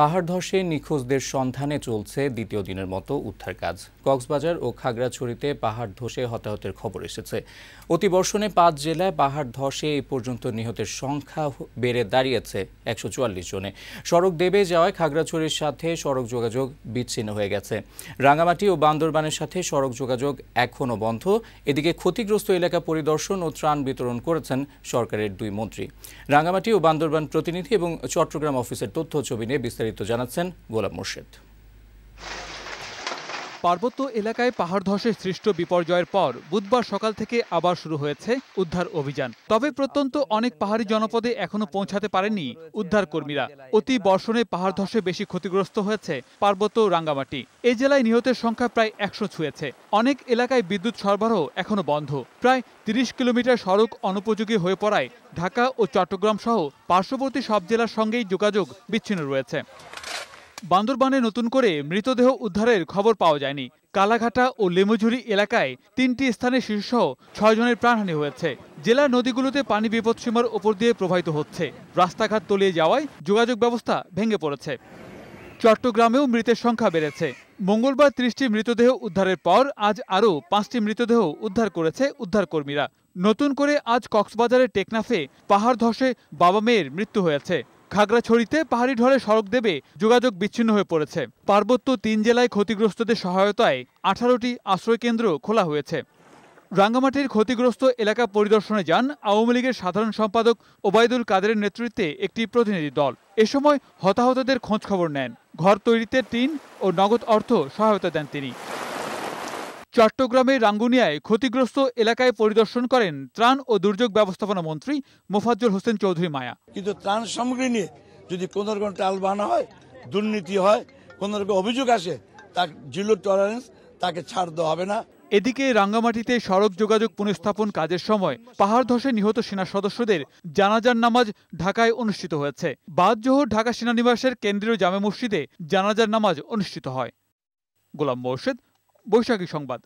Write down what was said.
পাহাড় ধসে নিখোঁজদের সন্ধানে চলছে দ্বিতীয় দিনের মতো উদ্ধার কাজ কক্সবাজার ও খাগড়াছড়িতে পাহাড় ধসে হতাহতের খবর এসেছে অতিবর্ষণে পাঁচ জেলায় পাহাড় ধসে এই পর্যন্ত নিহতের সংখ্যা বেড়ে দাঁড়িয়েছে একশো চুয়াল্লিশ জনে সড়ক দেবে যাওয়ায় খাগড়াছড়ির সাথে সড়ক যোগাযোগ বিচ্ছিন্ন হয়ে গেছে রাঙামাটি ও বান্দরবানের সাথে সড়ক যোগাযোগ এখনও বন্ধ এদিকে ক্ষতিগ্রস্ত এলাকা পরিদর্শন ও ত্রাণ বিতরণ করেছেন সরকারের দুই মন্ত্রী রাঙামাটি ও বান্দরবান প্রতিনিধি এবং চট্টগ্রাম অফিসের তথ্য ছবি নিয়ে বিস্তারিত বিস্তারিত জানাচ্ছেন গোলাম মুর্শেদ পার্বত্য এলাকায় পাহাড় ধসে সৃষ্ট বিপর্যয়ের পর বুধবার সকাল থেকে আবার শুরু হয়েছে উদ্ধার অভিযান তবে প্রত্যন্ত অনেক পাহাড়ি জনপদে এখনো পৌঁছাতে পারেনি উদ্ধার কর্মীরা অতি বর্ষণে পাহাড় ধসে বেশি ক্ষতিগ্রস্ত হয়েছে পার্বত্য রাঙ্গামাটি এই জেলায় নিহতের সংখ্যা প্রায় একশো ছুঁয়েছে অনেক এলাকায় বিদ্যুৎ সরবরাহ এখনো বন্ধ প্রায় তিরিশ কিলোমিটার সড়ক অনুপযোগী হয়ে পড়ায় ঢাকা ও চট্টগ্রাম সহ পার্শ্ববর্তী সব জেলার সঙ্গেই যোগাযোগ বিচ্ছিন্ন রয়েছে বান্দরবানে নতুন করে মৃতদেহ উদ্ধারের খবর পাওয়া যায়নি কালাঘাটা ও লেমুঝুরি এলাকায় তিনটি স্থানে শিশুসহ ছয় জনের প্রাণহানি হয়েছে জেলা নদীগুলোতে পানি বিপদসীমার ওপর দিয়ে প্রবাহিত হচ্ছে রাস্তাঘাট তলিয়ে যাওয়ায় যোগাযোগ ব্যবস্থা ভেঙে পড়েছে চট্টগ্রামেও মৃতের সংখ্যা বেড়েছে মঙ্গলবার ত্রিশটি মৃতদেহ উদ্ধারের পর আজ আরও পাঁচটি মৃতদেহ উদ্ধার করেছে উদ্ধারকর্মীরা নতুন করে আজ কক্সবাজারের টেকনাফে পাহাড় ধসে বাবা মেয়ের মৃত্যু হয়েছে খাগড়াছড়িতে পাহাড়ি ঢলে সড়ক দেবে যোগাযোগ বিচ্ছিন্ন হয়ে পড়েছে পার্বত্য তিন জেলায় ক্ষতিগ্রস্তদের সহায়তায় আঠারোটি আশ্রয়কেন্দ্র খোলা হয়েছে রাঙ্গামাটির ক্ষতিগ্রস্ত এলাকা পরিদর্শনে যান আওয়ামী লীগের সাধারণ সম্পাদক ওবায়দুল কাদেরের নেতৃত্বে একটি প্রতিনিধি দল এ সময় হতাহতদের খোঁজ খবর নেন ঘর তৈরিতে টিন ও নগদ অর্থ সহায়তা দেন তিনি চট্টগ্রামের রাঙ্গুনিয়ায় ক্ষতিগ্রস্ত এলাকায় পরিদর্শন করেন ত্রাণ ও দুর্যোগ ব্যবস্থাপনা মন্ত্রী মোফাজ্জল হোসেন চৌধুরী মায়া কিন্তু ত্রাণ সামগ্রী নিয়ে যদি কোনো রকম বানা হয় দুর্নীতি হয় কোনো রকম অভিযোগ আসে তার জিরো টলারেন্স তাকে ছাড় দেওয়া হবে না এদিকে রাঙ্গামাটিতে সড়ক যোগাযোগ পুনঃস্থাপন কাজের সময় পাহাড় ধসে নিহত সেনা সদস্যদের জানাজার নামাজ ঢাকায় অনুষ্ঠিত হয়েছে বাদ জোহর ঢাকা সেনানিবাসের কেন্দ্রীয় জামে মসজিদে জানাজার নামাজ অনুষ্ঠিত হয় গোলাম মোর্শেদ বৈশাখী সংবাদ